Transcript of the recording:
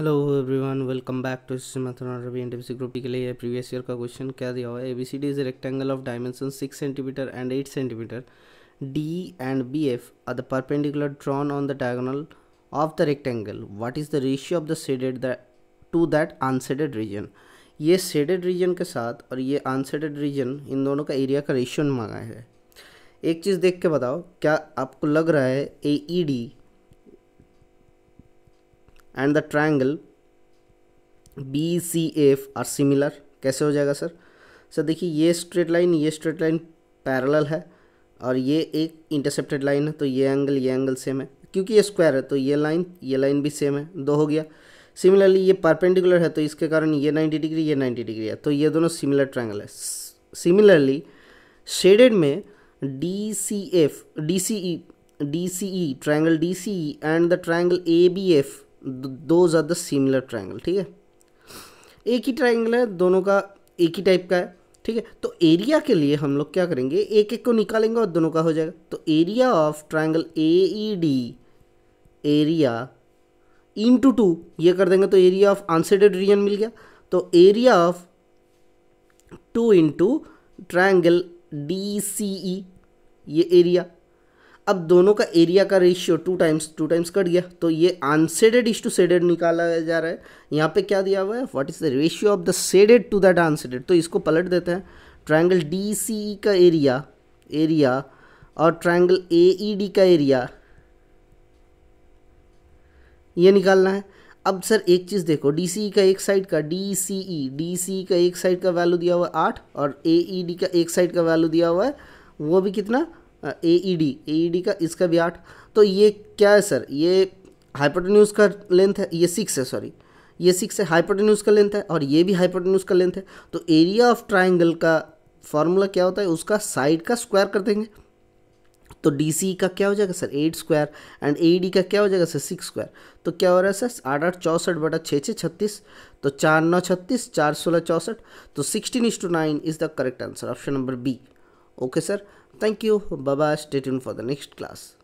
Hello everyone welcome back to मैथोनॉटरबी and T group के लिए प्रीवियस ईयर का क्वेश्चन क्या दिया हुआ है A B C D is rectangle of dimension six centimetre and eight centimetre D and B F are the perpendicular drawn on the diagonal of the rectangle what is the ratio of the shaded to that unshaded region ये shaded region के साथ और ये unseeded reason इन दोनों का area का ratio मांगा है एक चीज़ देख के बताओ क्या आपको लग रहा है A E D and the triangle B C F R similar कैसे हो जाएगा सर सर देखिए ये स्ट्रेट लाइन ये स्ट्रेट लाइन पैरेलल है और ये एक इंटरसेप्टेड लाइन है तो ये एंगल ये एंगल सेम है क्योंकि ये स्क्वायर है तो ये लाइन ये लाइन भी सेम है दो हो गया सिमिलरली ये परपेंडिकुलर है तो इसके कारण ये 90 डिग्री ये 90 डिग्री है तो ये दोनों सिमिलर ट्रायंगल है सिमिलरली शेडेड में D C F D C E D C E triangle D C E and the triangle A B F those are the similar triangle ठीक है एक ही ट्राइंगल है दोनों का एक ही टाइप का है ठीक है तो एरिया के लिए हम लोग क्या करेंगे एक एक को निकालेंगे और दोनों का हो जाएगा तो area of triangle A E D area into two ये कर देंगे तो एरिया ऑफ अनसेडेड रीजन मिल गया तो area of two into triangle D C E ये एरिया अब दोनों का एरिया का ratio two times two times cut गया तो ये अनसेडेड इज टू सेडेड निकाला जा रहा है यहाँ पे क्या दिया हुआ है what is the ratio of the shaded to that unshaded तो इसको पलट देते हैं ट्राइंगल डी सी का एरिया एरिया और ट्राइंगल ए ई डी का एरिया ये निकालना है अब सर एक चीज़ देखो डी सी e का एक साइड का D C E D C का एक साइड का वैल्यू दिया हुआ है आठ और ए ई डी का एक साइड का वैल्यू दिया हुआ है वो भी कितना ए E D A E D का इसका भी आठ तो ये क्या है सर ये हाइपोटेन्यूज़ का लेंथ है ये सिक्स है सॉरी ये सिक्स है हाइपोटेन्यूज़ का लेंथ है और ये भी हाइपोटेन्यूज़ का लेंथ है तो एरिया ऑफ ट्राइंगल का फॉर्मूला क्या होता है उसका साइड का स्क्वायर कर देंगे तो डी सी का क्या हो जाएगा sir eight square and A D का क्या हो जाएगा सर सिक्स स्क्वायर तो क्या हो रहा है सर आठ आठ चौंसठ बटा छः छः छत्तीस तो चार नौ छत्तीस चार सोलह चौंसठ तो sixteen is to nine is the correct answer option number B Okay sir, thank you, bye bye, stay tuned for the next class.